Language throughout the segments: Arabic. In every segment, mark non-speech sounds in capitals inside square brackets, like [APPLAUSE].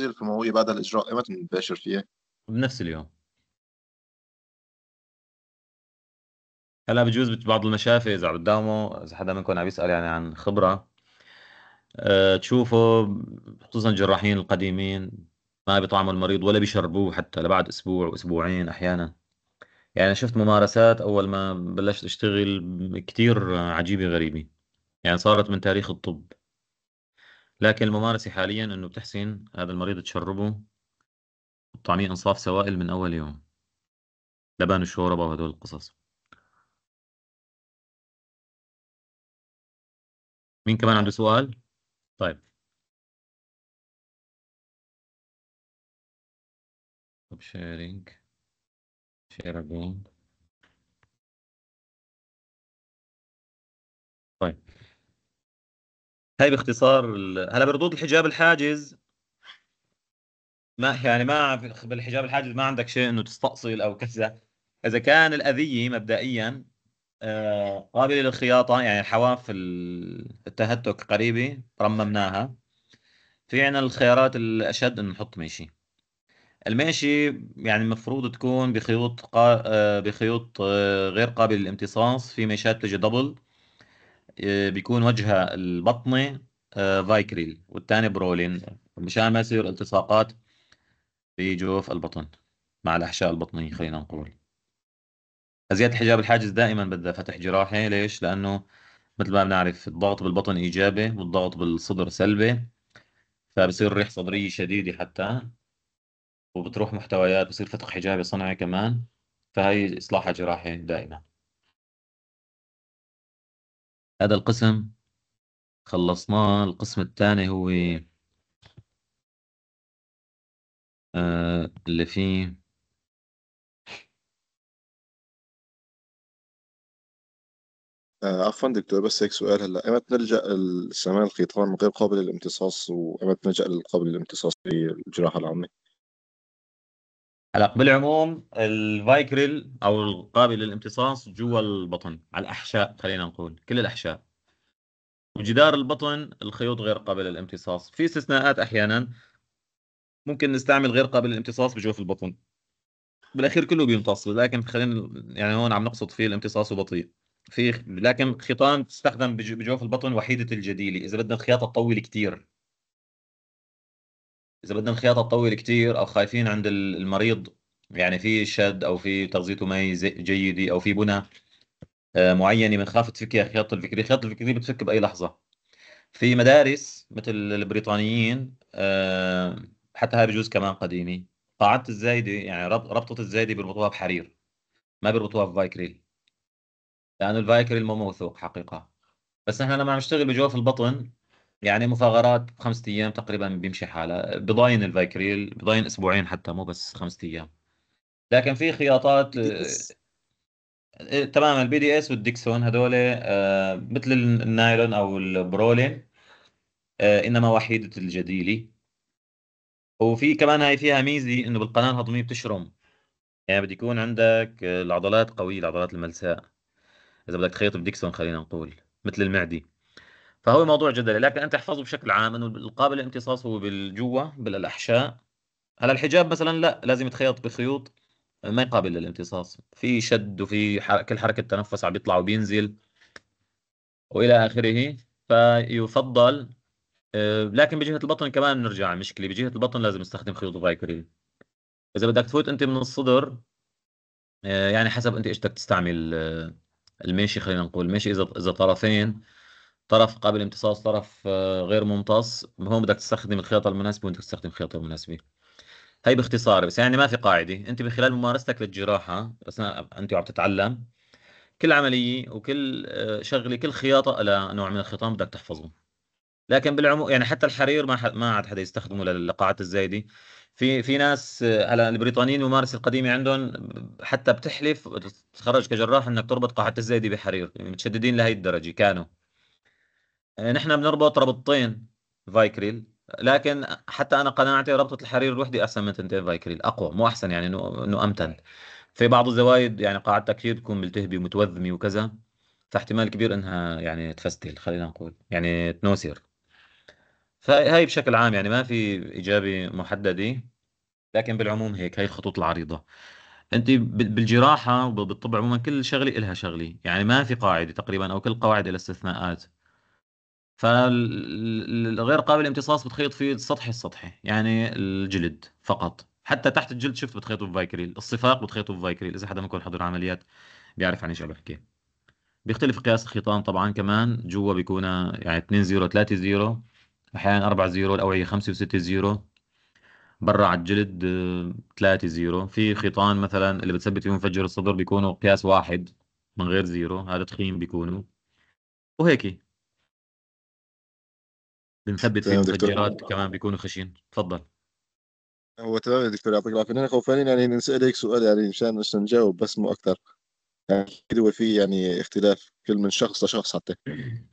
الفيموي بعد الإجراء إمتى نباشر فيه؟ بنفس اليوم هلا بجوز بعض المشافي اذا قدامه اذا حدا منكم عم يسال يعني عن خبره أه تشوفه خصوصا الجراحين القديمين ما بيطعموا المريض ولا بيشربوه حتى لبعد اسبوع واسبوعين احيانا يعني شفت ممارسات اول ما بلشت اشتغل كتير عجيبه غريبه يعني صارت من تاريخ الطب لكن الممارسة حاليا انه بتحسن هذا المريض تشربه وتطعميه انصاف سوائل من اول يوم لبان الشوربة وهدول القصص مين كمان عنده سؤال؟ طيب طب شيرينج شير اجين طيب هاي باختصار ال... هلا بردود الحجاب الحاجز ما يعني ما بالحجاب الحاجز ما عندك شيء انه تستأصل او كذا اذا كان الاذيه مبدئيا آه، قابله للخياطه يعني حواف التهتك قريبه رممناها في عنا الخيارات الاشد انه نحط ماشي الماشي يعني المفروض تكون بخيوط قا... آه، بخيوط آه، غير قابله للامتصاص في ماشات بتجي دبل آه، بيكون وجهه البطني آه، فايكريل والثاني برولين مشان ما يصير التصاقات في جوف البطن مع الأحشاء البطنية خلينا نقول زياده الحجاب الحاجز دائما بدها فتح جراحي ليش؟ لأنه مثل ما بنعرف الضغط بالبطن إيجابي والضغط بالصدر سلبي فبصير ريح صدرية شديدة حتى وبتروح محتويات بصير فتح حجابي صنعي كمان فهي إصلاحها جراحي دائما هذا القسم خلصناه القسم الثاني هو آه، اللي فيه آه، عفوا دكتور بس هيك سؤال هلا ايمتى نلجا السماع الخيطان غير قابل للامتصاص وايمتى نلجا للقابل للامتصاص في الجراحه العامه؟ هلا بالعموم الفايكريل او القابل للامتصاص جوا البطن على الاحشاء خلينا نقول كل الاحشاء وجدار البطن الخيوط غير قابله للامتصاص في استثناءات احيانا ممكن نستعمل غير قابل للامتصاص بجوف البطن بالاخير كله بيمتص لكن خلينا يعني هون عم نقصد فيه الامتصاص وبطيء في لكن خيطان تستخدم بجوف البطن وحيده الجديله اذا بدنا الخياطه تطول كثير اذا بدنا الخياطه تطول كثير او خايفين عند المريض يعني في شد او في تغذيته ما جيده او في بنى آه، معينه بنخاف تفك يا خياطه الفكري، خياطه الفكري بتفك باي لحظه. في مدارس مثل البريطانيين آه، حتى هاي بجوز كمان قديمه قاعدة الزايدة يعني ربطة الزايدة بيربطوها بحرير ما بيربطوها بفايكريل لأنه الفايكريل مو موثوق حقيقة بس نحن لما عم نشتغل بجوف البطن يعني مفاغرات بخمسة ايام تقريبا بيمشي حالها بضاين الفايكريل بضاين اسبوعين حتى مو بس خمسة ايام لكن في خياطات إيه، تمام البي دي اس والديكسون هذول آه، مثل النايلون او البرولين آه، انما وحيده الجديلي وفي كمان هاي فيها ميزه انه بالقناه الهضميه بتشرم يعني بده يكون عندك آه، العضلات قويه العضلات الملساء اذا بدك تخيط بديكسون خلينا نقول مثل المعدي فهو موضوع جدلي لكن انت احفظه بشكل عام انه القابل للامتصاص هو بالجوا بالاحشاء هلا الحجاب مثلا لا لازم يتخيط بخيوط ما قابل للامتصاص في شد وفي حركة كل حركه تنفس عم بيطلع وبينزل والى اخره فيفضل آه، لكن بجهه البطن كمان نرجع على المشكله بجهه البطن لازم نستخدم خيوط فايكري اذا بدك تفوت انت من الصدر آه، يعني حسب انت ايش بدك تستعمل آه، المشي خلينا نقول المشي اذا اذا طرفين طرف قابل امتصاص طرف آه، غير ممتص هون بدك تستخدم الخياطه المناسبه وانت تستخدم الخياطه المناسبه هي باختصار بس يعني ما في قاعده انت بخلال ممارستك للجراحه بس انت عم تتعلم كل عمليه وكل آه، شغله كل خياطه نوع من الخيطان بدك تحفظه لكن بالعموم يعني حتى الحرير ما ما عاد حدا يستخدمه للقاعات الزايده في في ناس آه، هلا البريطانيين الممارسه القديمه عندهم حتى بتحلف تتخرج كجراح انك تربط قاعه الزايده بحرير يعني متشددين لهي الدرجه كانوا آه، نحن بنربط ربطتين فايكريل لكن حتى انا قناعتي ربطه الحرير الوحدي احسن من تنتين فايكريل اقوى مو احسن يعني انه انه امتن في بعض الزوايد يعني قاعدتها كثير تكون ملتهبه ومتوذمه وكذا فاحتمال كبير انها يعني تفستل خلينا نقول يعني تنوسر فهي بشكل عام يعني ما في اجابه محدده لكن بالعموم هيك هي الخطوط العريضه انت بالجراحه وبالطب عموما كل شغله إلها شغله يعني ما في قاعده تقريبا او كل قواعد لها استثناءات فالغير قابل للامتصاص بتخيط فيه السطحي السطحي يعني الجلد فقط حتى تحت الجلد شفت بتخيطوا بفايكريل الصفاق بتخيطوا بفايكريل اذا حدا منكم حضر عمليات بيعرف عن يعني ايش عم بحكي بيختلف قياس الخيطان طبعا كمان جوا بيكون يعني 2 0 3 0 احيانا 4 0 الاوعيه 5 و6 0 برا على الجلد 3 0 في خيطان مثلا اللي بتثبت فيه منفجر الصدر بيكونوا قياس واحد من غير زيرو هذا تخين بيكونوا وهيك بنثبت فيه المخدرات كمان بيكونوا خشين تفضل هو تمام يا دكتور يعطيك العافيه نحن خوفانين يعني نسالك سؤال يعني مشان مش نجاوب بس مو اكثر يعني اكيد هو في يعني اختلاف كل من شخص لشخص حتى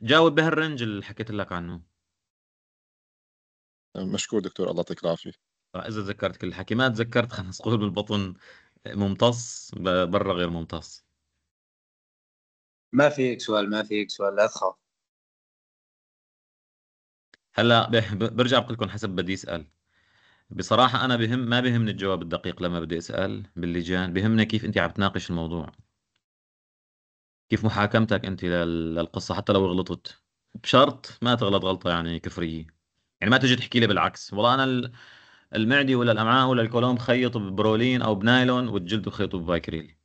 جاوب بهالرنج اللي حكيت لك عنه مشكور دكتور الله يعطيك العافيه اذا تذكرت كل الحكي ما تذكرت خلص قول بالبطن ممتص برا غير ممتص ما فيك سؤال ما فيك سؤال لا تخاف هلا [LAUGHS] برجع بقول لكم حسب بدي اسال بصراحه انا بهم ما بهمني الجواب الدقيق لما بدي اسال باللجان بهمني كيف انت عم تناقش الموضوع كيف محاكمتك انت للقصه حتى لو غلطت بشرط ما تغلط غلطه يعني كفريه يعني ما تجي تحكي لي بالعكس والله انا المعدي ولا الامعاء ولا الكولوم خيطوا ببرولين او بنايلون والجلد خيطوا بفايكريلي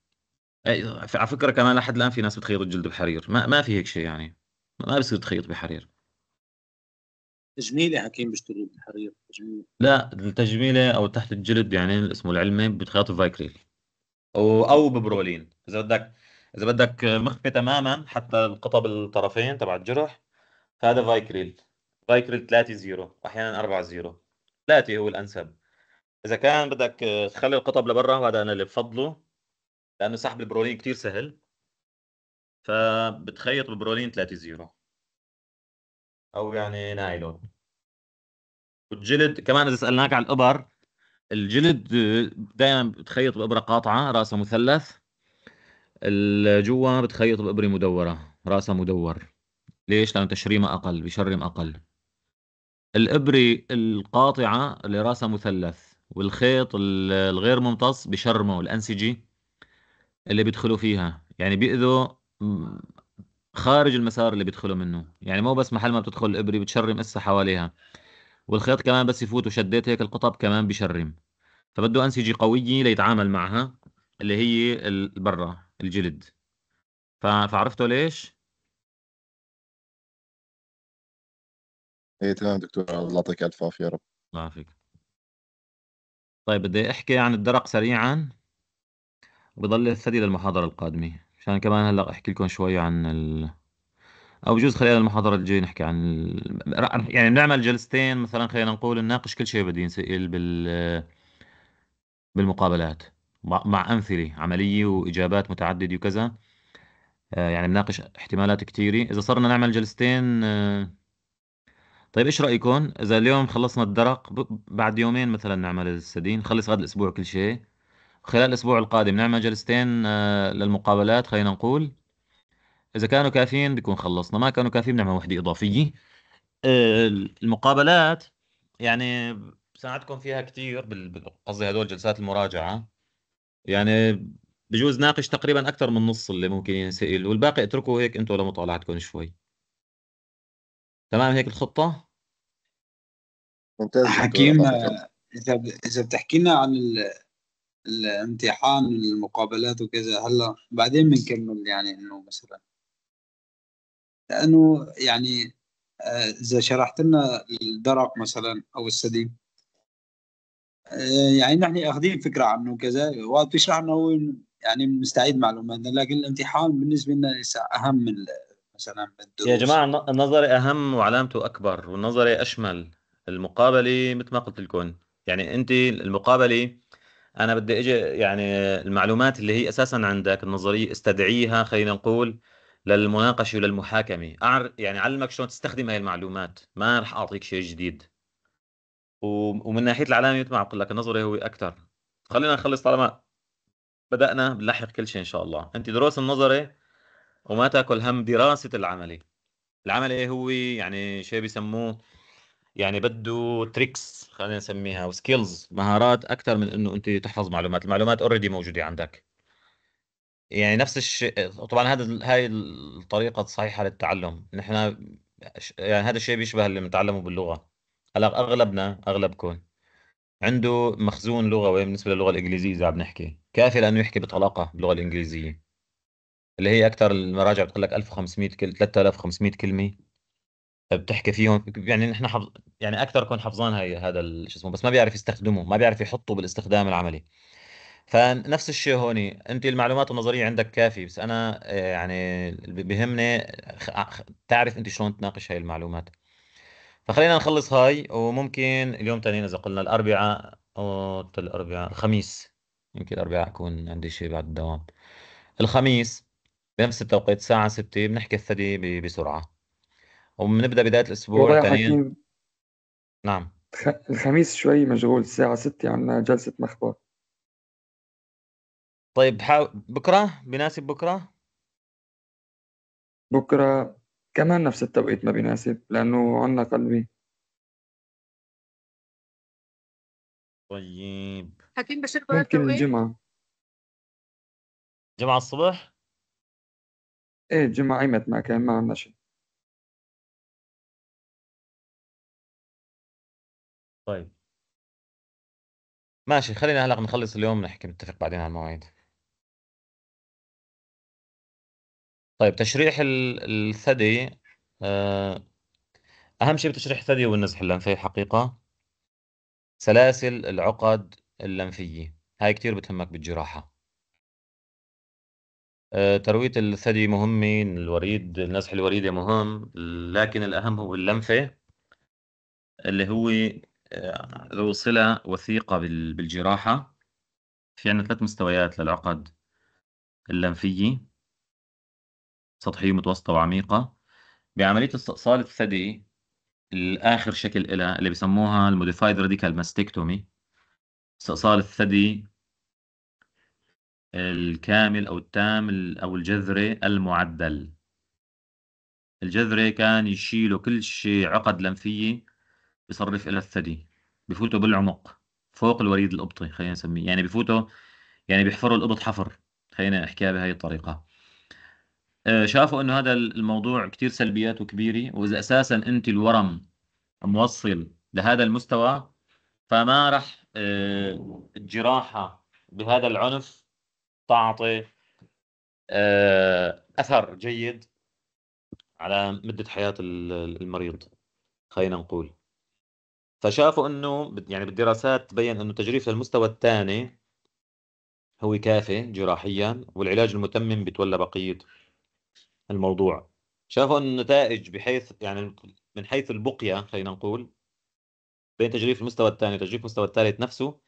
على فكره كمان لحد الان في ناس بتخيط الجلد بحرير ما ما في هيك شيء يعني ما بصير تخيط بحرير تجميله حكيم يعني بيشتروا بالحرير تجميله لا التجميله او تحت الجلد يعني اسمه العلمي بتخيط فايكريل او او ببرولين اذا بدك اذا بدك مخفي تماما حتى القطب الطرفين تبع الجرح فهذا فايكريل فايكريل 3 0 واحيانا 4 0 3 هو الانسب اذا كان بدك تخلي القطب لبرا وهذا انا اللي بفضله لانه سحب البرولين كثير سهل فبتخيط ببرولين 3 0 او يعني نايلون والجلد كمان اذا سالناك عن الابر الجلد آه، دائما بتخيط بابره قاطعه راسها مثلث الجوا بتخيط بابره مدوره راسها مدور ليش لانه تشريمها اقل بشرم اقل الابره القاطعه اللي راسها مثلث والخيط الغير ممتص بشرمه الانسجه اللي بيدخلوا فيها يعني بيأذوا خارج المسار اللي بيدخله منه يعني مو بس محل ما بتدخل الإبرة بتشرم قصة حواليها والخيط كمان بس يفوت وشديت هيك القطب كمان بشرم فبده أنسجة قوية ليتعامل معها اللي هي برا الجلد فعرفتوا ليش؟ ايه تمام دكتور الله يعطيك الف عافيه يا رب الله يعافيك طيب بدي احكي عن الدرق سريعا وبضل الثدي للمحاضره القادمه عشان كمان هلا احكي لكم شوي عن ال... او بجوز خلينا المحاضره الجايه نحكي عن ال... يعني بنعمل جلستين مثلا خلينا نقول نناقش كل شيء بده ينسال بال بالمقابلات مع امثله عمليه واجابات متعدده وكذا آه، يعني بناقش احتمالات كثيره اذا صرنا نعمل جلستين آه، طيب ايش رايكم اذا اليوم خلصنا الدرق بعد يومين مثلا نعمل السدين نخلص هذا الاسبوع كل شيء خلال الأسبوع القادم نعمل جلستين آه، للمقابلات خلينا نقول إذا كانوا كافيين بيكون خلصنا ما كانوا كافيين بنعمل وحدة إضافية آه، المقابلات يعني ساعدكم فيها كثير قصدي هدول جلسات المراجعة يعني بجوز ناقش تقريبا أكثر من نص اللي ممكن ينسأل والباقي اتركوا هيك أنتم لمطالعتكم شوي تمام هيك الخطة؟ ممتاز حكيم إذا إذا بتحكي لنا عن ال... الامتحان المقابلات وكذا هلا بعدين بنكمل يعني انه مثلا لانه يعني آه، اذا شرحت لنا الدرق مثلا او السديم آه، يعني نحن اخذين فكره عنه كذا وقت بيشرح لنا يعني مستعيد معلوماتنا لكن الامتحان بالنسبه لنا اهم من مثلا بالدروس يا جماعه النظري اهم وعلامته اكبر والنظري اشمل المقابله مثل ما قلت لكم يعني انت المقابله انا بدي اجي يعني المعلومات اللي هي اساسا عندك النظريه استدعيها خلينا نقول للمناقشه وللمحاكمه أعر... يعني علمك شلون تستخدم هاي المعلومات ما راح اعطيك شيء جديد ومن ناحيه العلامه مثل ما لك النظري هو اكثر خلينا نخلص طالما بدانا بنلحق كل شيء ان شاء الله انت دروس النظري وما تاكل هم دراسه العملي العملي هو يعني شيء بيسموه يعني بده تريكس خلينا نسميها وسكيلز مهارات اكثر من انه انت تحفظ معلومات المعلومات اوريدي موجوده عندك يعني نفس الشيء طبعا هذا هاي الطريقه الصحيحه للتعلم نحن يعني هذا الشيء بيشبه اللي بنتعلمه باللغه هلا اغلبنا اغلبكم عنده مخزون لغوي بالنسبه للغه الانجليزيه اذا عم نحكي كافي لانه يحكي بطلاقه باللغه الانجليزيه اللي هي اكثر المراجع بتقول لك 1500 كلمه 3500 كلمه بتحكي فيهم يعني نحن حفظ يعني اكثر كون حفظان هي هذا شو اسمه بس ما بيعرف يستخدمه ما بيعرف يحطه بالاستخدام العملي فنفس الشيء هون انت المعلومات النظريه عندك كافي بس انا آه، يعني بيهمني تعرف انت شلون تناقش هاي المعلومات فخلينا نخلص هاي وممكن اليوم تاني اذا قلنا الاربعاء او الاربعاء الخميس يمكن الاربعاء اكون عندي شيء بعد الدوام الخميس بنفس التوقيت الساعه 6 بنحكي الثدي بسرعه وبنبدا بدايه الاسبوع ثانيا نعم الخميس شوي مشغول الساعه 6 عندنا جلسه مخبر طيب حا... بكره بناسب بكره بكره كمان نفس التوقيت ما بيناسب لانه عندنا قلبي طيب حكيم بشر بكرة ممكن الجمعة جمعة الصبح؟ ايه الجمعة ايمت ما كان ما عندنا شيء طيب. ماشي خلينا هلأ نخلّص اليوم نحكي نتّفق بعدين على المواعيد. طيب تشريح الثدي آه، أهم شيء بتشريح الثدي هو النزح اللمفي حقيقة. سلاسل العقد اللمفية، هاي كتير بتهمك بالجراحة. آه، تروية الثدي مهمة، الوريد نزح الوريدة مهم، لكن الأهم هو اللمفة اللي هو ذو صلة وثيقة بالجراحة في عندنا ثلاث مستويات للعقد اللمفية سطحية متوسطة وعميقة بعملية استئصال الثدي الآخر شكل إلها اللي بسموها الموديفايد راديكال ماستكتومي استئصال الثدي الكامل أو التام أو الجذري المعدل الجذري كان يشيله كل شيء عقد لمفية بيصرف إلى الثدي بفوتوا بالعمق فوق الوريد القبطي خلينا نسميه يعني بفوتوا يعني بيحفروا القبط حفر خلينا نحكيها بهي الطريقة آه، شافوا انه هذا الموضوع كثير سلبياته كبيرة واذا اساسا انت الورم موصل لهذا المستوى فما راح آه، الجراحة بهذا العنف تعطي آه، اثر جيد على مدة حياة المريض خلينا نقول فشافوا انه يعني بالدراسات تبين انه تجريف للمستوى الثاني هو كافي جراحيا والعلاج المتمم بتولى بقيه الموضوع شافوا انه النتائج بحيث يعني من حيث البقيه خلينا نقول بين تجريف المستوى الثاني وتجريف المستوى الثالث نفسه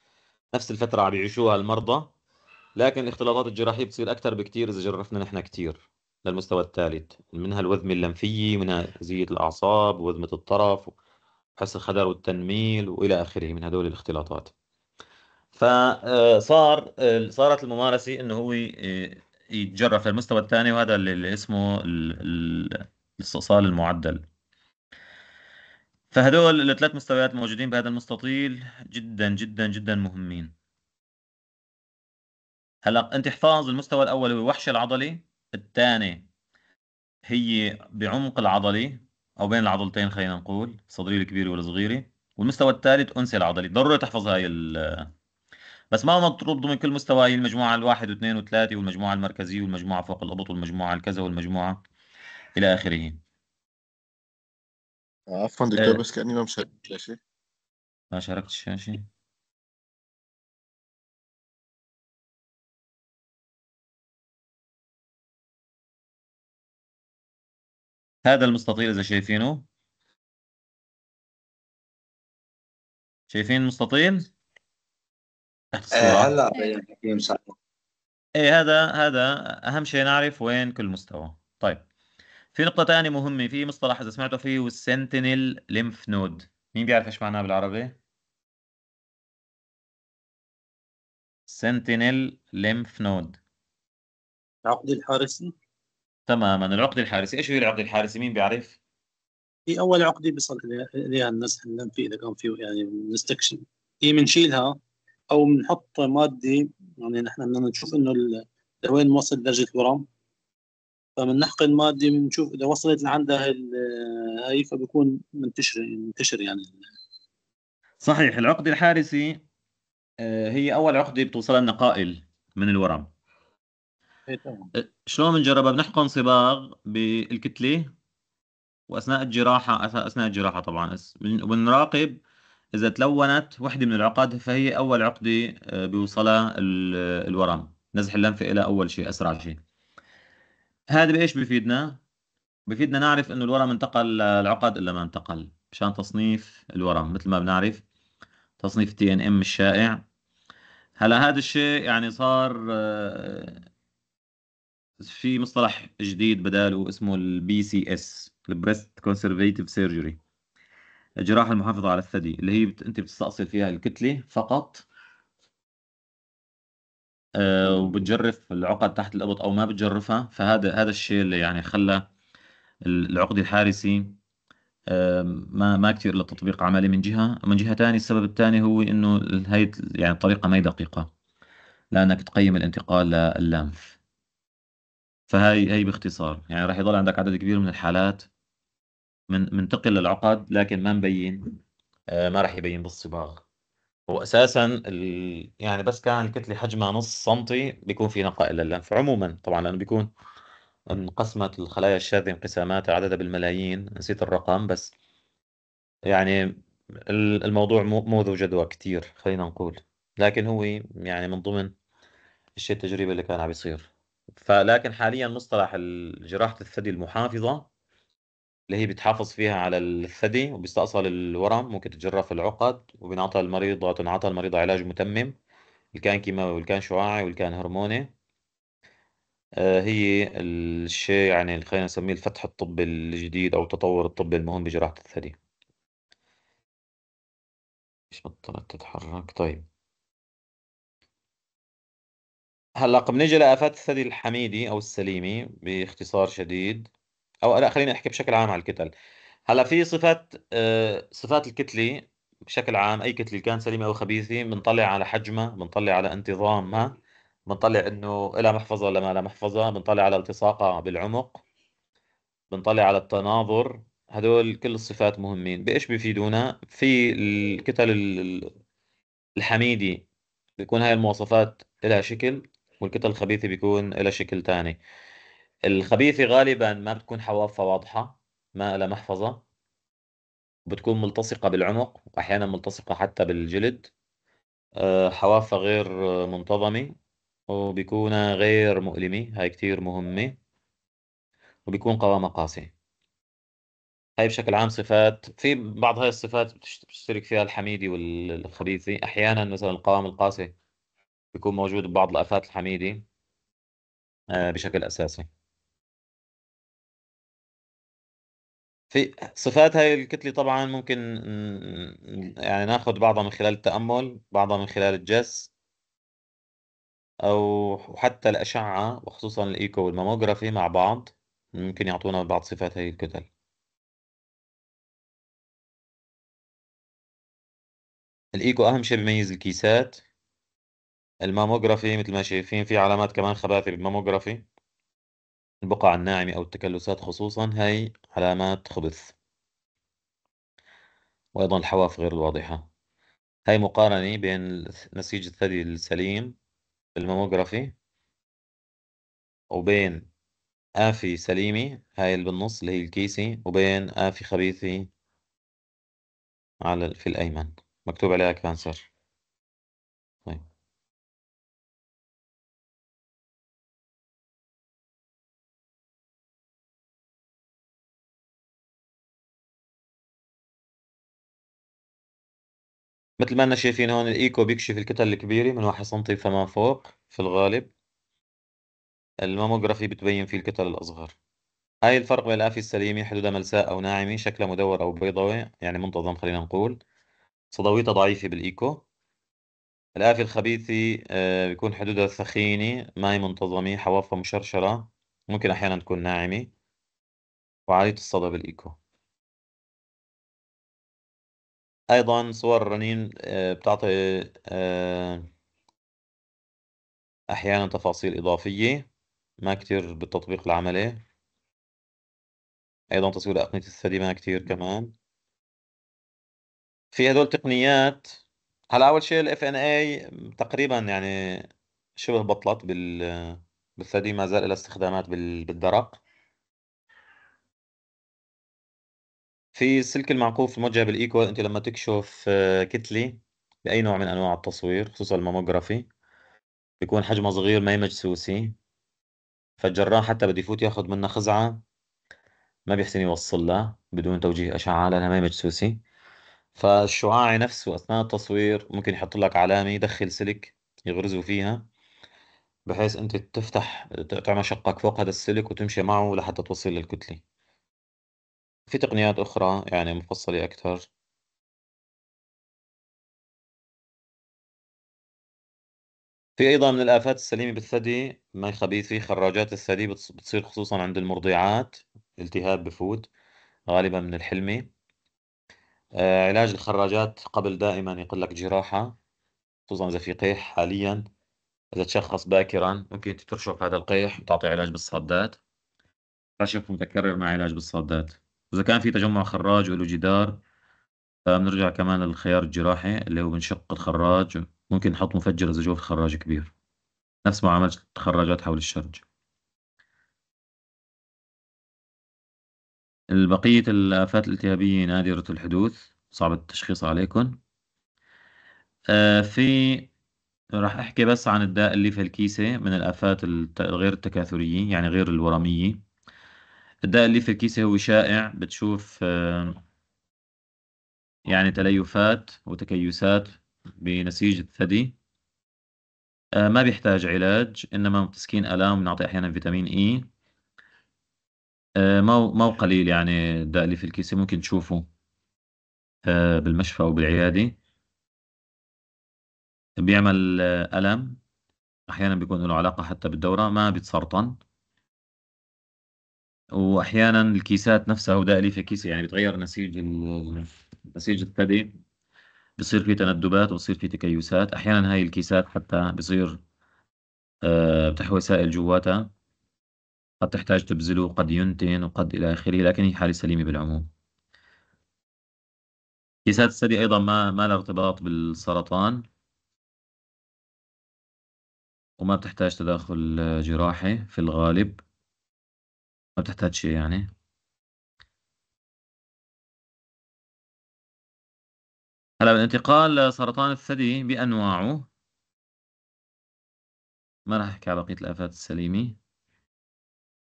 نفس الفتره عم بيعيشوها المرضى لكن الاختلاطات الجراحيه بتصير اكثر بكثير اذا جرفنا نحن كثير للمستوى الثالث منها الوذمه اللمفيه منها زيه الاعصاب وذمه الطرف حس الخدر والتنميل والى اخره من هدول الاختلاطات فصار صارت الممارسه انه هو يتجرف للمستوى الثاني وهذا اللي اسمه الاستئصال المعدل فهدول الثلاث مستويات موجودين بهذا المستطيل جدا جدا جدا مهمين هلا انت احفاظ المستوى الاول هو وحش العضلي الثاني هي بعمق العضلي أو بين العضلتين خلينا نقول صدري الكبير والصغيري والمستوى الثالث أنسة العضلي ضروري تحفظ هاي ال بس ما مطلوب ضمن كل مستوى هي المجموعة الواحد واثنين وثلاثة والمجموعة المركزية والمجموعة فوق الأبط والمجموعة الكذا والمجموعة إلى آخره عفوا دكتور آه. بس كأني ما مشاركت لا شيء ما شاركت شيء هذا المستطيل إذا شايفينه شايفين المستطيل؟ إيه، [LAUGHS] هلا ايه هذا هذا أهم شيء نعرف وين كل مستوى طيب في نقطة ثانية مهمة في مصطلح إذا سمعتوا فيه والسنتينل ليمف نود مين بيعرف ايش معناه بالعربي؟ سنتينل ليمف نود عقد الحارسي تماما العقد الحارسي ايش هي العقد الحارسي مين بيعرف؟ هي اول عقده بيصل اليها الناس حلم اذا كان في يعني نستكشف هي بنشيلها او بنحط ماده يعني نحن بدنا نشوف انه لوين وصل درجه الورم فبنحقن ماده بنشوف اذا وصلت لعندها هي فبكون منتشر منتشر يعني صحيح العقد الحارسي آه، هي اول عقده بتوصل لنا قائل من الورم أه، شلون بنجربها بنحقن صباغ بالكتله واثناء الجراحه اثناء الجراحه طبعا وبنراقب اذا تلونت وحده من العقد فهي اول عقده أه، بيوصلها الورم نزح اللمفه إلى اول شيء اسرع شيء هذا بايش بفيدنا بفيدنا نعرف انه الورم انتقل للعقد الا ما انتقل مشان تصنيف الورم مثل ما بنعرف تصنيف تي ان ام الشائع هلا هذا الشيء يعني صار أه، في مصطلح جديد بداله اسمه البي سي اس البريست كونسرفيتيف سيرجري الجراحه المحافظه على الثدي اللي هي بت... انت بتستأصل فيها الكتله فقط آه وبتجرف العقد تحت الابط او ما بتجرفها فهذا هذا الشيء اللي يعني خلى العقد الحارسي آه ما ما كثير له تطبيق عملي من جهه من جهه ثانيه السبب الثاني هو انه هي يعني الطريقه ما هي دقيقه لانك تقيم الانتقال لللامف فهي هي باختصار يعني راح يضل عندك عدد كبير من الحالات من منتقل للعقد لكن ما مبين آه، ما راح يبين بالصباغ واساسا ال... يعني بس كان الكتله حجمها نص سنتي بيكون في نقاء الى اللنف عموما طبعا لانه بيكون انقسمت الخلايا الشاذه انقسامات عددها بالملايين نسيت الرقم بس يعني الموضوع مو ذو جدوى كثير خلينا نقول لكن هو يعني من ضمن الشيء التجريبي اللي كان عم يصير فلكن حاليا مصطلح جراحه الثدي المحافظه اللي هي بتحافظ فيها على الثدي وبيستأصل الورم ممكن تتجرف العقد وبنعطى المريضة تنعطى المريضة علاج متمم اللي كان كيماوي واللي كان شعاعي واللي كان هرموني آه، هي الشيء يعني خلينا نسميه الفتح الطبي الجديد أو التطور الطبي المهم بجراحة الثدي مش بطلت تتحرك طيب هلا بنيجي لافات الثدي الحميدي او السليمي باختصار شديد او لا خليني احكي بشكل عام على الكتل هلا في صفات آه، صفات الكتله بشكل عام اي كتله كان سليمه او خبيثه بنطلع على حجمها بنطلع على انتظامها بنطلع انه لها محفظه ولا ما لها محفظه بنطلع على التصاقها بالعمق بنطلع على التناظر هدول كل الصفات مهمين بايش بيفيدونا في الكتل الحميدي بيكون هاي المواصفات لها شكل والقطع الخبيثة بيكون لها شكل تاني الخبيثة غالبا ما بتكون حوافها واضحة ما لها محفظة بتكون ملتصقة بالعمق وأحيانا ملتصقة حتى بالجلد آه، حوافها غير منتظمة وبيكون غير مؤلمة هاي كتير مهمة وبيكون قوامها قاسي هاي بشكل عام صفات في بعض هاي الصفات بتشترك فيها الحميدي والخبيثي أحيانا مثلا القوام القاسي بيكون موجود ببعض الآفات الحميدي آه، بشكل أساسي في صفات هاي الكتلة طبعا ممكن يعني ناخذ بعضها من خلال التأمل بعضها من خلال الجس أو حتى الأشعة وخصوصا الإيكو والماموجرافي مع بعض ممكن يعطونا بعض صفات هاي الكتل الإيكو أهم شيء بيميز الكيسات الماموجرافي مثل ما شايفين في علامات كمان خباثة بالماموجرافي البقع الناعمة أو التكلسات خصوصا هي علامات خبث وأيضا الحواف غير الواضحة هاي مقارنة بين نسيج الثدي السليم بالماموجرافي وبين آفة سليمة هاي اللي بالنص اللي هي الكيسي وبين آفة خبيثة على في الأيمن مكتوب عليها كانسر مثل ما انا شايفين هون الايكو بيكشف الكتل الكبيرة من واحد سنتي فما فوق في الغالب الماموغرافي بتبين فيه الكتل الأصغر هاي الفرق بين الآفية السليمة حدودها ملساء أو ناعمة شكلها مدور أو بيضاوي يعني منتظم خلينا نقول صدويتها ضعيفة بالإيكو الآفية الخبيثة آه، بيكون حدودها ثخينة ما هي منتظمة حوافها مشرشرة ممكن أحيانا تكون ناعمة وعالية الصدى بالإيكو ايضا صور الرنين آه، بتعطي آه، احيانا تفاصيل اضافيه ما كتير بالتطبيق العملي ايضا تصوير اقنيه الثدي ما كتير كمان في هدول تقنيات هلا اول شيء الاف ان اي تقريبا يعني شبه بطلت بال بالثدي ما زال لها استخدامات بالدرق في السلك المعقوف الموجه بالايكوال انت لما تكشف آه، كتله باي نوع من انواع التصوير خصوصا الماموجرافي بيكون حجمه صغير ما هي مجسوسه فالجراح حتى بده يفوت ياخذ منها خزعه ما بيحسن يوصل لها بدون توجيه اشعه لانها ما هي مجسوسه فالشعاعي نفسه اثناء التصوير ممكن يحط لك علامه يدخل سلك يغرزه فيها بحيث انت تفتح تعمل شقك فوق هذا السلك وتمشي معه لحتى توصل للكتله في تقنيات أخرى يعني مفصلة أكثر في أيضا من الآفات السليمة بالثدي ما خبيث فيه خراجات الثدي بتصير خصوصا عند المرضعات التهاب بفوت غالبا من الحلمي آه علاج الخراجات قبل دائما يقول لك جراحة خصوصا إذا في قيح حاليا إذا تشخص باكرا ممكن ترشف هذا القيح وتعطي علاج بالصدات خشف متكرر مع علاج بالصدات واذا كان في تجمع خراج وله جدار فبنرجع كمان للخيار الجراحي اللي هو بنشق الخراج ممكن نحط مفجر اذا جوا الخراج كبير نفس معامله الخراجات حول الشرج بقية الآفات الالتهابية نادرة الحدوث صعب التشخيص عليكم آه في راح أحكي بس عن الداء اللي في الكيسة من الآفات الغير التكاثرية يعني غير الورمية الداء الليفي الكيسي شائع بتشوف آه، يعني تليفات وتكيسات بنسيج الثدي آه، ما بيحتاج علاج إنما تسكين آلام بنعطي أحيانا فيتامين إي آه، مو مو قليل يعني الداء الليفي الكيسي ممكن تشوفه بالمشفى أو بالعيادة بيعمل ألم أحيانا بيكون له علاقة حتى بالدورة ما بيتسرطن واحيانا الكيسات نفسها وده في كيس يعني بتغير نسيج نسيج الثدي بصير في تندبات وبصير في تكيسات احيانا هاي الكيسات حتى بصير آه، بتحوي سائل جواتها قد تحتاج تبذله قد ينتن وقد الى اخره لكن هي حاله سليمه بالعموم كيسات الثدي ايضا ما ما لها ارتباط بالسرطان وما بتحتاج تداخل جراحي في الغالب ما بتحتاج شيء يعني هلا بالانتقال لسرطان الثدي بأنواعه ما راح احكي على بقية الآفات السليمة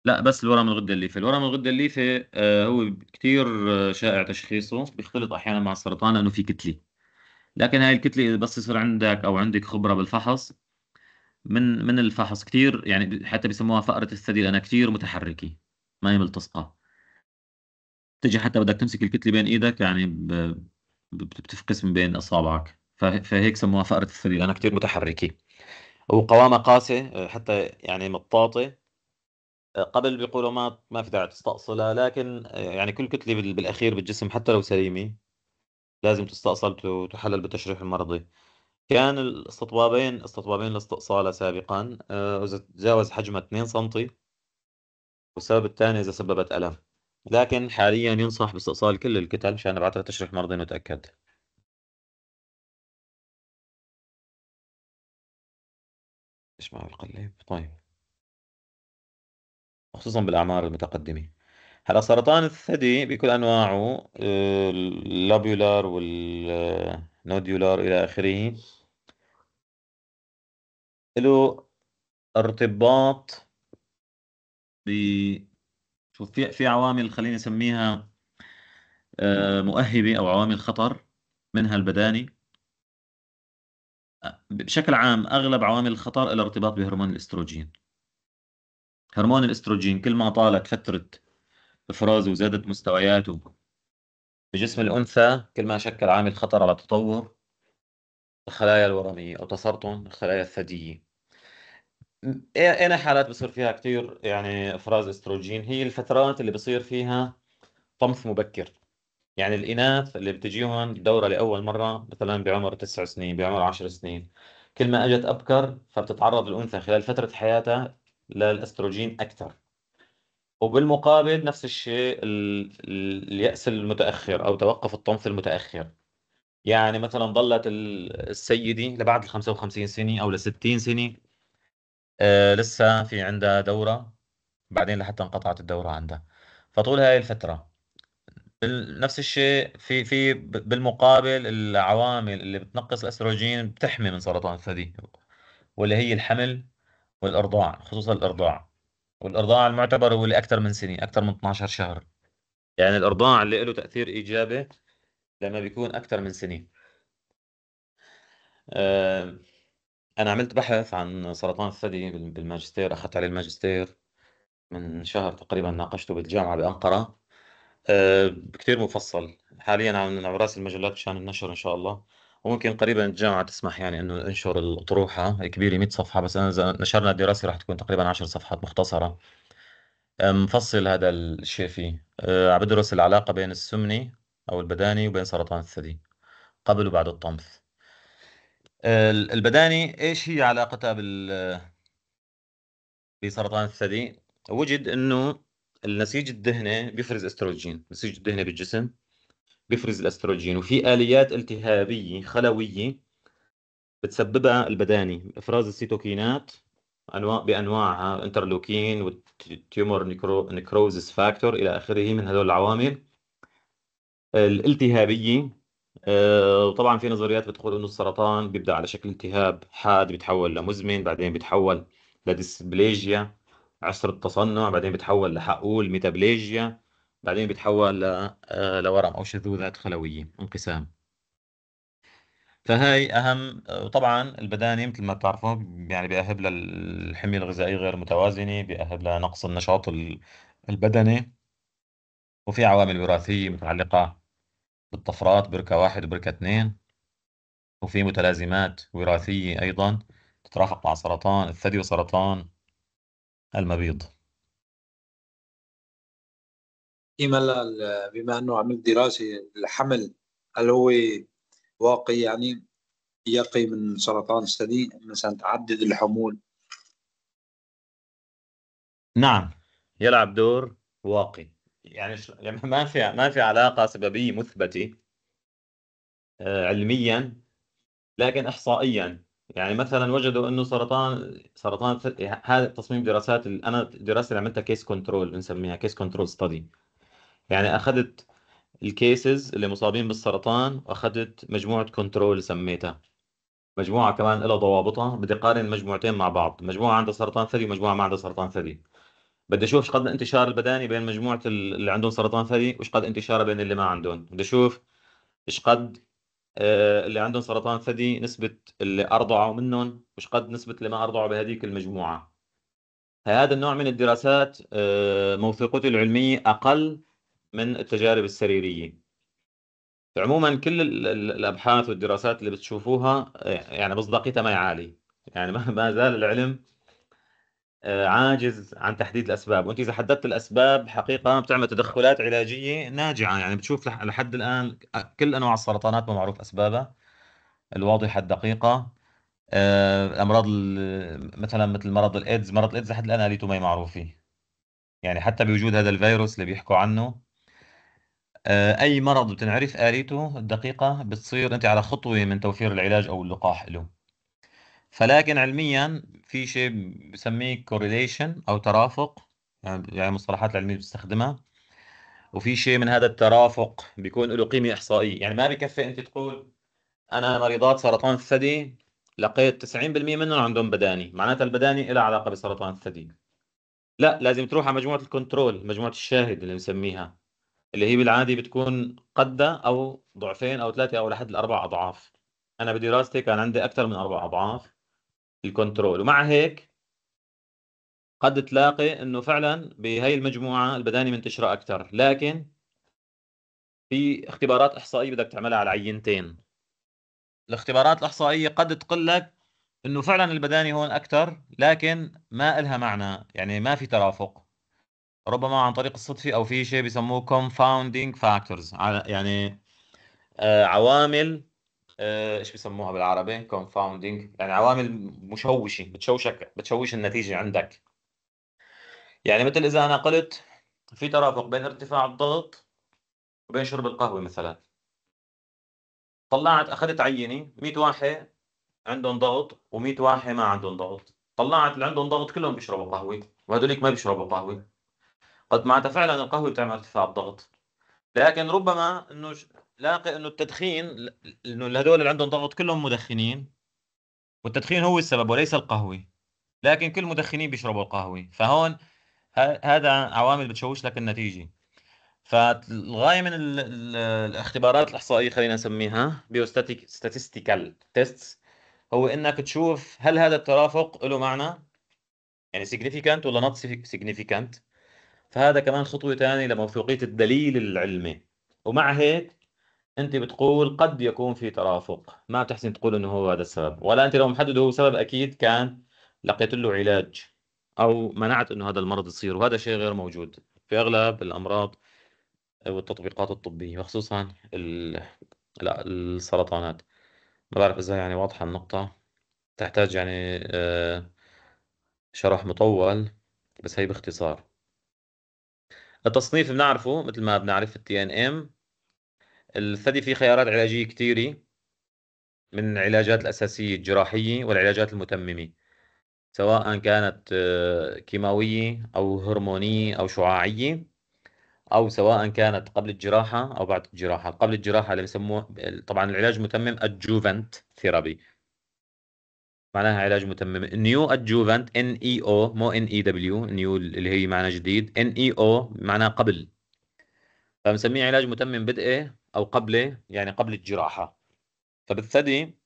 لا بس الورم الغدة الليفي الورم الغدة الليفي آه، هو كثير آه، شائع تشخيصه بيختلط أحيانا مع السرطان لأنه في كتلة لكن هاي الكتلة إذا بس يصير عندك أو عندك خبرة بالفحص من من الفحص كثير يعني حتى بيسموها فاره الثدي لأنها كثير متحركة ما هي ملتصقه تجي حتى بدك تمسك الكتله بين ايدك يعني بتفقسم بين اصابعك فهيك سموها فاره الثدي لانها كثير متحركه وقوامها قاسي حتى يعني مطاطه قبل بيقولوا ما ما في داعي تستأصلها لكن يعني كل كتله بالاخير بالجسم حتى لو سليمه لازم تستأصل وتحلل بالتشريح المرضي كان الاستطبابين استطبابين الاستئصال سابقا آه، تجاوز حجمها 2 سم والسبب الثاني إذا سببت ألم لكن حاليا ينصح باستئصال كل الكتل مشان نبعث تشريح مرضي ونتأكد ايش مع القليب طيب خصوصا بالأعمار المتقدمة هلا سرطان الثدي بكل أنواعه اللابيولار والنوديولار إلى آخره له ارتباط شوف في في عوامل خليني اسميها آه، مؤهبه او عوامل خطر منها البداني بشكل عام اغلب عوامل الخطر لها ارتباط بهرمون الاستروجين هرمون الاستروجين كل ما طالت فتره افرازه وزادت مستوياته بجسم الانثى كل ما شكل عامل خطر على تطور الخلايا الورميه او تسرطن الخلايا الثدييه انا إيه، حالات بصير فيها كثير يعني افراز استروجين هي الفترات اللي بصير فيها طمث مبكر يعني الاناث اللي بتجيهم دوره لاول مره مثلا بعمر تسع سنين بعمر عشر سنين كل ما اجت ابكر فبتتعرض الانثى خلال فتره حياتها للاستروجين اكثر وبالمقابل نفس الشيء اليأس المتأخر أو توقف الطمث المتأخر يعني مثلا ظلت السيدة لبعد ال 55 سنة أو ل 60 سنة آه لسه في عندها دورة بعدين لحتى انقطعت الدورة عندها فطول هاي الفترة نفس الشيء في في بالمقابل العوامل اللي بتنقص الاستروجين بتحمي من سرطان الثدي واللي هي الحمل والارضاع خصوصا الارضاع والارضاع المعتبر هو اللي اكثر من سنه اكثر من 12 شهر يعني الارضاع اللي له تاثير ايجابي لما بيكون اكثر من سنه أه أنا عملت بحث عن سرطان الثدي بالماجستير أخذت عليه الماجستير من شهر تقريبا ناقشته بالجامعة بأنقرة أه كثير مفصل حاليا عم عم المجلات مشان النشر إن شاء الله وممكن قريبا الجامعة تسمح يعني إنه انشر الأطروحة هي كبيرة 100 صفحة بس أنا إذا نشرنا الدراسة راح تكون تقريبا 10 صفحات مختصرة أه، مفصل هذا الشيء فيه أه، عم بدرس العلاقة بين السمنة أو البداني وبين سرطان الثدي قبل وبعد الطمث البداني ايش هي علاقتها بال بسرطان الثدي؟ وجد انه النسيج الدهني بيفرز استروجين، نسيج الدهني بالجسم بيفرز الاستروجين وفي اليات التهابيه خلويه بتسببها البداني افراز السيتوكينات انواع بانواعها انترلوكين والتيومر نيكرو... نيكروزس فاكتور الى اخره من هذول العوامل الالتهابيه آه، وطبعا في نظريات بتقول انه السرطان بيبدا على شكل التهاب حاد بيتحول لمزمن بعدين بيتحول لديسبليجيا عسر التصنع بعدين بيتحول لحقول ميتابليجيا بعدين بيتحول آه، لورم او شذوذات خلويه انقسام فهي اهم وطبعا البداني مثل ما بتعرفوا يعني بيأهب للحميه الغذائيه غير متوازنه بيأهب لنقص النشاط البدني وفي عوامل وراثيه متعلقه بالطفرات بركة واحد وبركة اثنين وفي متلازمات وراثية أيضا تتراحق مع سرطان الثدي وسرطان المبيض بما أنه عملت دراسة الحمل هل هو واقي يعني يقي من سرطان الثدي مثلا تعدد الحمول نعم يلعب دور واقي يعني, يعني ما في ما في علاقه سببيه مثبته آه، علميا لكن احصائيا يعني مثلا وجدوا انه سرطان سرطان هذا تصميم دراسات انا الدراسه اللي عملتها كيس كنترول بنسميها كيس كنترول ستدي يعني اخذت الكيسز اللي مصابين بالسرطان واخذت مجموعه كنترول سميتها مجموعه كمان لها ضوابطها بدي اقارن مجموعتين مع بعض مجموعه عندها سرطان ثدي ومجموعه ما عندها سرطان ثدي بدي اشوف ايش قد انتشار البداني بين مجموعه اللي عندهم سرطان ثدي وايش قد انتشاره بين اللي ما عندهم بدي اشوف ايش قد آه، اللي عندهم سرطان ثدي نسبه اللي ارضعوا منهم وايش قد نسبه اللي ما ارضعوا بهذيك المجموعه هذا النوع من الدراسات آه، موثوقته العلميه اقل من التجارب السريريه عموما كل الابحاث والدراسات اللي بتشوفوها آه، يعني مصداقيتها ما عالي يعني ما زال العلم آه، عاجز عن تحديد الاسباب وانت اذا حددت الاسباب حقيقه بتعمل تدخلات علاجيه ناجعه يعني بتشوف لحد الان كل انواع السرطانات ما معروف اسبابها الواضحه الدقيقه الامراض آه، مثلا مثل مرض الايدز مرض الايدز لحد الان اليته ما معروفه يعني حتى بوجود هذا الفيروس اللي بيحكوا عنه آه، اي مرض بتنعرف اليته الدقيقه بتصير انت على خطوه من توفير العلاج او اللقاح له فلكن علميا في شيء بسميه كورليشن او ترافق يعني, يعني مصطلحات العلميه بتستخدمها وفي شيء من هذا الترافق بيكون له قيمه احصائيه يعني ما بكفي انت تقول انا مريضات سرطان الثدي لقيت 90% منهم عندهم بداني معناتها البداني لها علاقه بسرطان الثدي لا لازم تروح على مجموعه الكنترول مجموعه الشاهد اللي بنسميها اللي هي بالعادي بتكون قدها او ضعفين او ثلاثه او لحد الاربع اضعاف انا بدراستي كان عندي اكثر من اربع اضعاف الكنترول ومع هيك قد تلاقي انه فعلا بهي المجموعه البداني منتشره اكثر لكن في اختبارات احصائيه بدك تعملها على عينتين الاختبارات الاحصائيه قد تقول لك انه فعلا البداني هون اكثر لكن ما إلها معنى يعني ما في ترافق ربما عن طريق الصدفه او في شيء بيسموه confounding factors يعني آه، عوامل آه، ايش بيسموها بالعربي كونفاوندينج يعني عوامل مشوشه بتشوشك بتشوش النتيجه عندك يعني مثل اذا انا قلت في ترافق بين ارتفاع الضغط وبين شرب القهوه مثلا طلعت اخذت عينه 100 واحد عندهم ضغط و100 واحد ما عندهم ضغط طلعت اللي عندهم ضغط كلهم بيشربوا قهوه وهدوليك ما بيشربوا قهوه قد معناتها فعلا القهوه بتعمل ارتفاع الضغط لكن ربما انه لاقي انه التدخين انه هدول اللي عندهم ضغط كلهم مدخنين والتدخين هو السبب وليس القهوه لكن كل المدخنين بيشربوا القهوه فهون هذا عوامل بتشوش لك النتيجه فالغايه من الاختبارات الاحصائيه خلينا نسميها بيوستاتيكال تيستس هو انك تشوف هل هذا الترافق له معنى يعني significant ولا not significant فهذا كمان خطوه ثانيه لموثوقيه الدليل العلمي ومع هيك انت بتقول قد يكون في ترافق ما بتحسن تقول انه هو هذا السبب ولا انت لو محدد هو سبب اكيد كان لقيت له علاج او منعت انه هذا المرض يصير وهذا شيء غير موجود في اغلب الامراض والتطبيقات الطبيه وخصوصا لا السرطانات ما بعرف اذا يعني واضحه النقطه تحتاج يعني آه، شرح مطول بس هي باختصار التصنيف بنعرفه مثل ما بنعرف التي ان ام الثدي فيه خيارات علاجيه كثيره من العلاجات الاساسيه الجراحيه والعلاجات المتممه سواء كانت آه، كيماويه او هرمونيه او شعاعيه او سواء كانت قبل الجراحه او بعد الجراحه قبل الجراحه اللي بسموه طبعا العلاج المتمم ادجوفنت ثيرابي معناها علاج متمم نيو ادجوفنت ان اي او مو ان اي دبليو نيو اللي هي معنى جديد ان اي او معناها قبل فبنسميه علاج متمم بدء إيه؟ او قبل إيه؟ يعني قبل الجراحه فبالثدي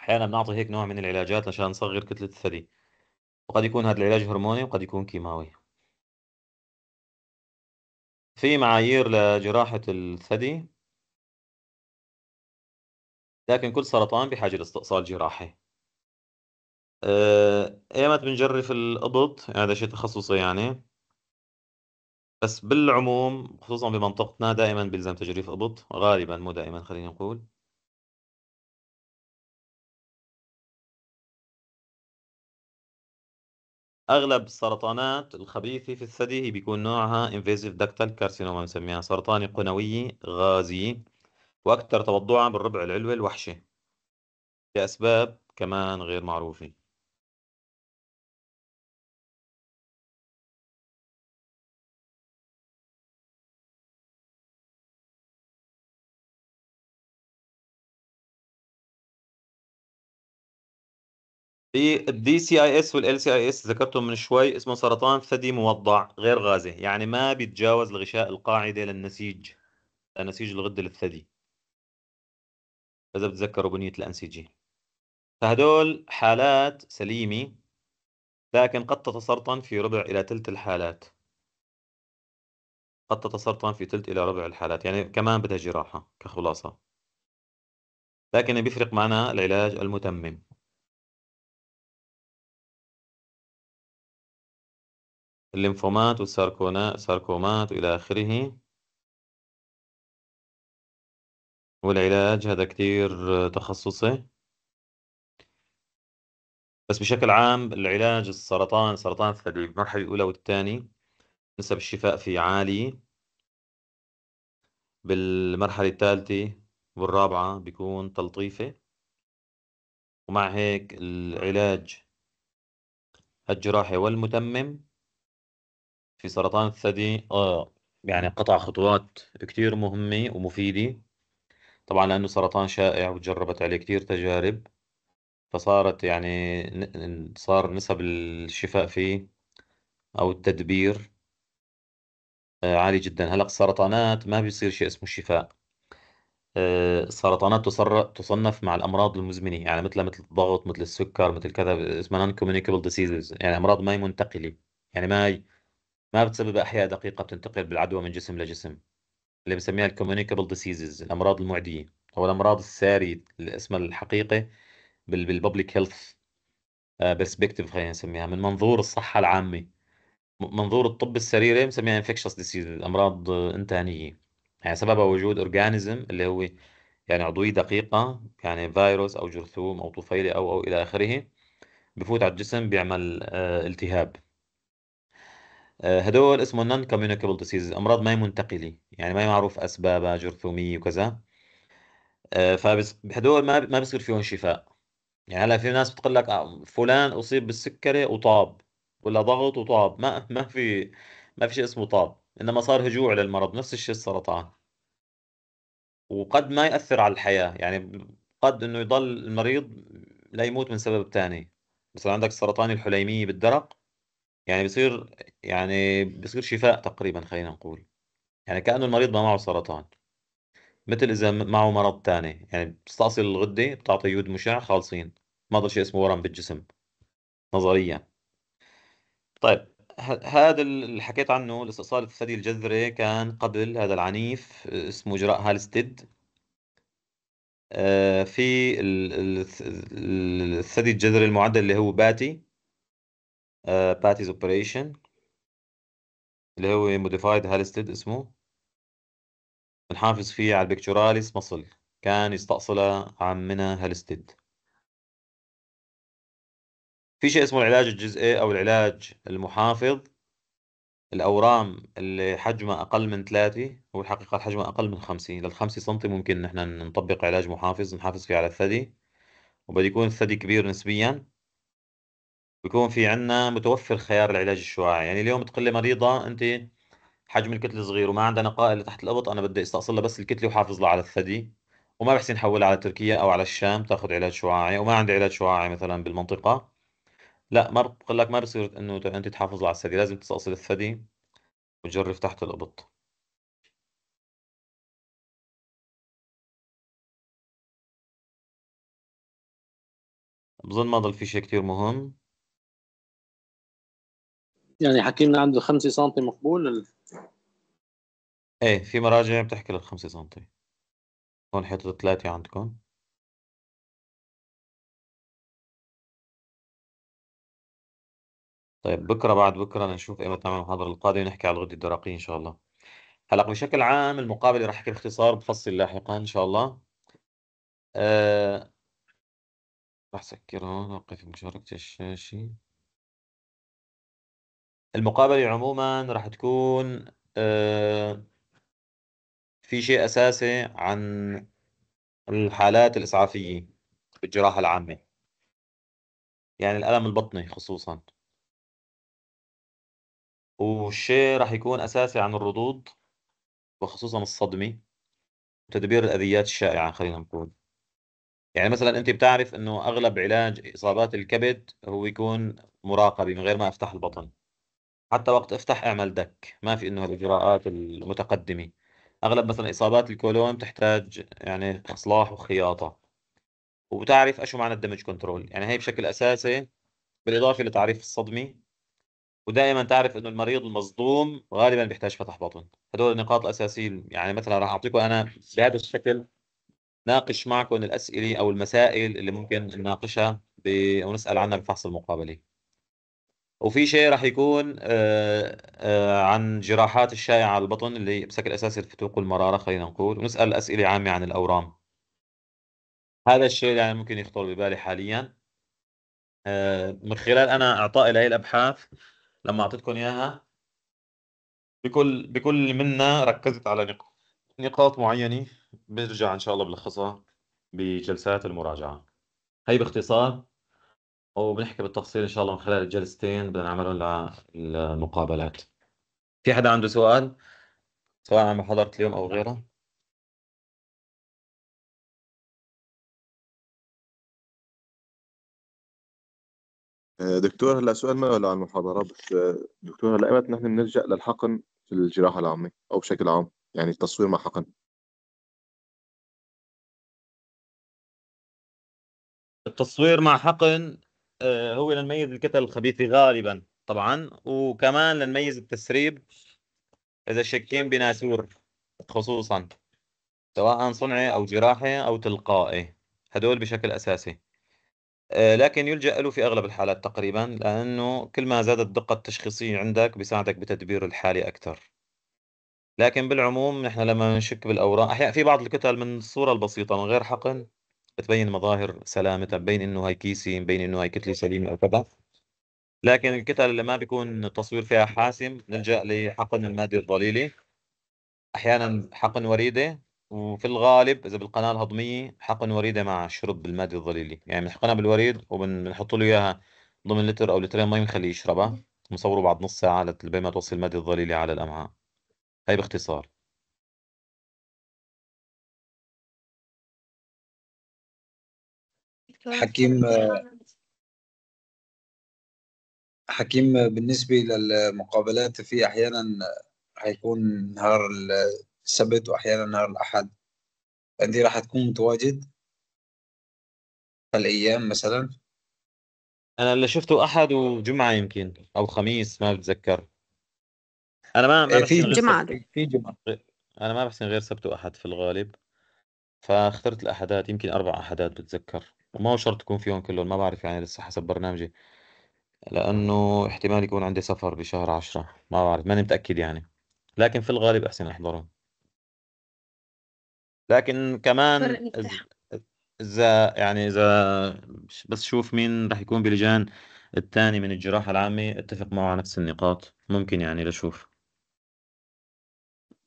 احيانا بنعطي هيك نوع من العلاجات عشان نصغر كتله الثدي وقد يكون هذا العلاج هرموني وقد يكون كيماوي في معايير لجراحه الثدي لكن كل سرطان بحاجه لاستئصال جراحي آه، ايمت بنجرف القبض هذا شيء تخصصي يعني بس بالعموم خصوصا بمنطقتنا دائما بيلزم تجريف قبض غالبا مو دائما خلينا نقول اغلب السرطانات الخبيثه في الثدي هي بيكون نوعها invasive ductal carcinoma بنسميها سرطان قنوي غازي واكثر توضعا بالربع العلوي الوحشي لاسباب كمان غير معروفه في الدي سي اي اس والال سي اي اس ذكرتهم من شوي اسمه سرطان ثدي موضع غير غازي يعني ما بيتجاوز الغشاء القاعده للنسيج لنسيج الغده للثدي اذا بتذكروا بنيه الانسجه فهدول حالات سليمه لكن قد تتسرطن في ربع الى ثلث الحالات قد تتسرطن في ثلث الى ربع الحالات يعني كمان بدها جراحه كخلاصه لكن بيفرق معنا العلاج المتمم الليمفومات والساركومات وإلى آخره والعلاج هذا كتير تخصصي بس بشكل عام العلاج السرطان سرطان الثدي بالمرحلة الأولى والثانية نسب الشفاء فيه عالية بالمرحلة الثالثة والرابعة بيكون تلطيفة ومع هيك العلاج الجراحي والمتمم في سرطان الثدي آه يعني قطع خطوات كتير مهمة ومفيدة طبعا لأنه سرطان شائع وتجربت عليه كتير تجارب فصارت يعني صار نسب الشفاء فيه أو التدبير آه، عالي جدا هلا السرطانات ما بيصير شيء اسمه شفاء السرطانات آه، تصنف مع الامراض المزمنه يعني مثل مثل الضغط مثل السكر مثل كذا اسمها non communicable diseases يعني امراض ما هي منتقله يعني ما هي ما بتسبب أحياء دقيقة بتنتقل بالعدوى من جسم لجسم اللي بنسميها الكوميونيكابل ديزيزز الأمراض المعدية أو الأمراض السارية اللي اسمها الحقيقي بالببليك هيلث برسبكتيف خلينا نسميها من منظور الصحة العامة منظور الطب السريري بنسميها انفكشس ديزيز الأمراض انتانية يعني سببها وجود اورجانيزم اللي هو يعني عضوية دقيقة يعني فيروس أو جرثوم أو طفيلة أو أو إلى آخره بفوت على الجسم بيعمل آه، التهاب آه، هدول اسمه نون كوميونيكابل ديزيز امراض ما هي منتقله يعني ما هي معروف اسبابها جرثوميه وكذا آه، فهدول ما ما بصير فيهم شفاء يعني هلا في ناس بتقول لك آه، فلان اصيب بالسكري وطاب ولا ضغط وطاب ما ما في ما في شيء اسمه طاب انما صار هجوع للمرض نفس الشيء السرطان وقد ما ياثر على الحياه يعني قد انه يضل المريض لا يموت من سبب ثاني مثلا عندك سرطان الحليميه بالدرق يعني بصير يعني بصير شفاء تقريبا خلينا نقول يعني كأنه المريض ما معه سرطان مثل إذا معه مرض ثاني يعني بتستأصل الغدة بتعطي يود مشع خالصين ما ضل شيء اسمه ورم بالجسم نظريا طيب هذا اللي حكيت عنه الاستئصال الثدي الجذري كان قبل هذا العنيف اسمه جراء هالستد آه، في الثدي الجذري المعدل اللي هو باتي باتيز آه، اوبريشن اللي هو موديفايد هالستد اسمه بنحافظ فيه على البكتوراليس مصل كان يستأصلها عمنا هالستد في شيء اسمه العلاج الجزئي او العلاج المحافظ الاورام اللي حجمها اقل من 3 هو الحقيقه حجمها اقل من 50 لل 5 سم ممكن نحن نطبق علاج محافظ نحافظ فيه على الثدي وبده يكون الثدي كبير نسبيا بيكون في عندنا متوفر خيار العلاج الشعاعي يعني اليوم تقول لي مريضه انت حجم الكتله صغير وما عندها نقاء اللي تحت الابط انا بدي استأصل لها بس الكتله وحافظ لها على الثدي وما بحسن حولها على تركيا او على الشام تاخذ علاج شعاعي وما عندي علاج شعاعي مثلا بالمنطقه لا ما بقول لك ما بصير انه انت تحافظ على الثدي لازم تستأصل الثدي وتجرف تحت الابط بظن ما ضل في شيء كتير مهم يعني حكينا عن ال 5 سم مقبول ال... ايه في مراجع بتحكي لل 5 سم هون حيطة ثلاثة عندكم طيب بكره بعد بكره نشوف ايمتى نعمل المحاضره القادمه نحكي على الغده الدرقيه ان شاء الله هلا بشكل عام المقابله راح احكي باختصار بفصل لاحقا ان شاء الله أه... راح سكر هون اوقف مشاركه الشاشه المقابلة عموما راح تكون آه، في شيء أساسي عن الحالات الإسعافية بالجراحة العامة يعني الألم البطني خصوصا والشيء راح يكون أساسي عن الردود وخصوصا الصدمة وتدبير الأذيات الشائعة خلينا نقول يعني مثلا أنت بتعرف أنه أغلب علاج إصابات الكبد هو يكون مراقبة من غير ما أفتح البطن حتى وقت افتح اعمل دك ما في انه الاجراءات المتقدمه اغلب مثلا اصابات الكولون بتحتاج يعني اصلاح وخياطه وبتعرف اشو معنى الدمج كنترول يعني هي بشكل اساسي بالاضافه لتعريف الصدمه ودائما تعرف انه المريض المصدوم غالبا بيحتاج فتح بطن هدول النقاط الاساسيه يعني مثلا راح اعطيكم انا بهذا الشكل ناقش معكم الاسئله او المسائل اللي ممكن نناقشها ب... ونسال عنها بفحص المقابله وفي شيء راح يكون آه، آه، عن جراحات الشائعة على البطن اللي بشكل أساسي الفتوق والمرارة خلينا نقول ونسأل أسئلة عامة عن الأورام هذا الشيء اللي يعني ممكن يخطر ببالي حاليا آه، من خلال أنا إعطائي لهي الأبحاث لما أعطيتكم إياها بكل بكل منا ركزت على نقاط معينة برجع إن شاء الله بلخصها بجلسات المراجعة هي باختصار وبنحكي بالتفصيل ان شاء الله من خلال الجلستين بدنا نعملهم للمقابلات في حدا عنده سؤال سواء عن محاضرة اليوم او غيره آه، دكتور هلا سؤال ما له عن المحاضرة بس آه، دكتور هلا ايمتى نحن بنلجأ للحقن في الجراحة العامة او بشكل عام يعني التصوير مع حقن التصوير مع حقن آه، هو لنميز الكتل الخبيثة غالبا طبعا وكمان لنميز التسريب إذا شكين بناسور خصوصا سواء صنعي أو جراحي أو تلقائي هدول بشكل أساسي آه، لكن يلجأ له في أغلب الحالات تقريبا لأنه كل ما زادت الدقة التشخيصية عندك بيساعدك بتدبير الحالة أكثر لكن بالعموم نحن لما نشك بالأوراق أحيانا في بعض الكتل من الصورة البسيطة من غير حقن بتبين مظاهر سلامتها بين انه هي كيسه بين انه هي كتله سليمه او كذا لكن الكتل اللي ما بيكون التصوير فيها حاسم نلجا لحقن الماده الضليله احيانا حقن وريده وفي الغالب اذا بالقناه الهضميه حقن وريده مع شرب الماده الضليله يعني بنحقنها بالوريد وبنحط له اياها ضمن لتر او لترين مي بنخليه يشربها بنصوره بعد نص ساعه لبين ما توصل الماده الضليله على الامعاء هاي باختصار حكيم حكيم بالنسبة للمقابلات في أحيانا هيكون نهار السبت وأحيانا نهار الأحد أنت راح تكون متواجد هالأيام مثلا أنا اللي شفته أحد وجمعة يمكن أو خميس ما بتذكر أنا ما, ما إيه، في جمعة في جمعة أنا ما بحسن غير سبت وأحد في الغالب فاخترت الأحدات يمكن أربع أحدات بتذكر ما هو شرط يكون فيهم كلهم ما بعرف يعني لسه حسب برنامجي لأنه احتمال يكون عندي سفر بشهر عشرة ما بعرف ماني متأكد يعني لكن في الغالب أحسن أحضرهم لكن كمان إذا يعني إذا بس شوف مين رح يكون بلجان الثاني من الجراحة العامة اتفق معه على نفس النقاط ممكن يعني لشوف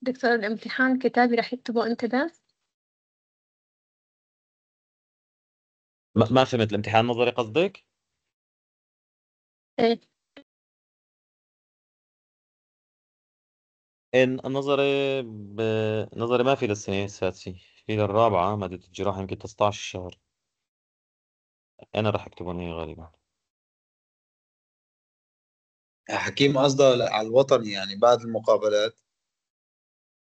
دكتور الامتحان كتابي رح يكتبه أنت بس؟ ما, ما فهمت الامتحان النظري قصدك؟ ايه إن النظري ب... نظري ما في للسنة السادسة في للرابعة مادة الجراحة يمكن 19 شهر أنا راح أكتبهم هي غالبا آه، حكيم قصده على الوطني يعني بعد المقابلات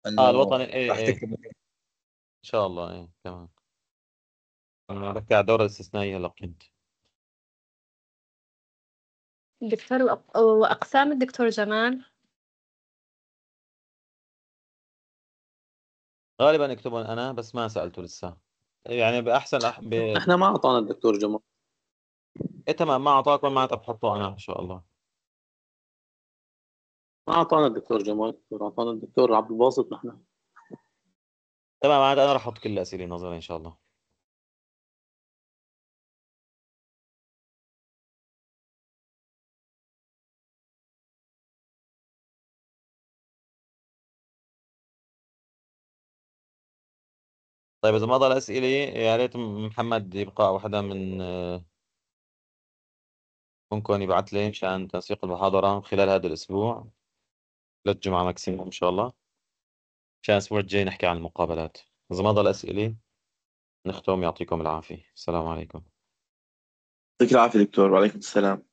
انه آه الوطني إيه إيه تكتب إن شاء الله إيه تمام ركع دورة استثنائية لو كنت دكتور وأقسام الدكتور جمال غالبا يكتبون أنا بس ما سألته لسه يعني بأحسن أح... ب... احنا ما اعطانا الدكتور جمال إيه تمام ما أعطاكم معناتها بحطه أنا إن شاء الله ما اعطانا الدكتور جمال اعطانا الدكتور عبد الباسط نحن تمام معناتها أنا راح أحط كل الأسئلة نظري إن شاء الله طيب إذا ما ضل اسئله يا ريت محمد يبقى أو حدا من آه، ممكن يبعث لي مشان تنسيق المحاضرة خلال هذا الأسبوع للجمعة ماكسيموم إن شاء الله مشان الأسبوع الجاي نحكي عن المقابلات إذا ما ضل اسئله نختم يعطيكم العافية السلام عليكم يعطيك العافية دكتور وعليكم السلام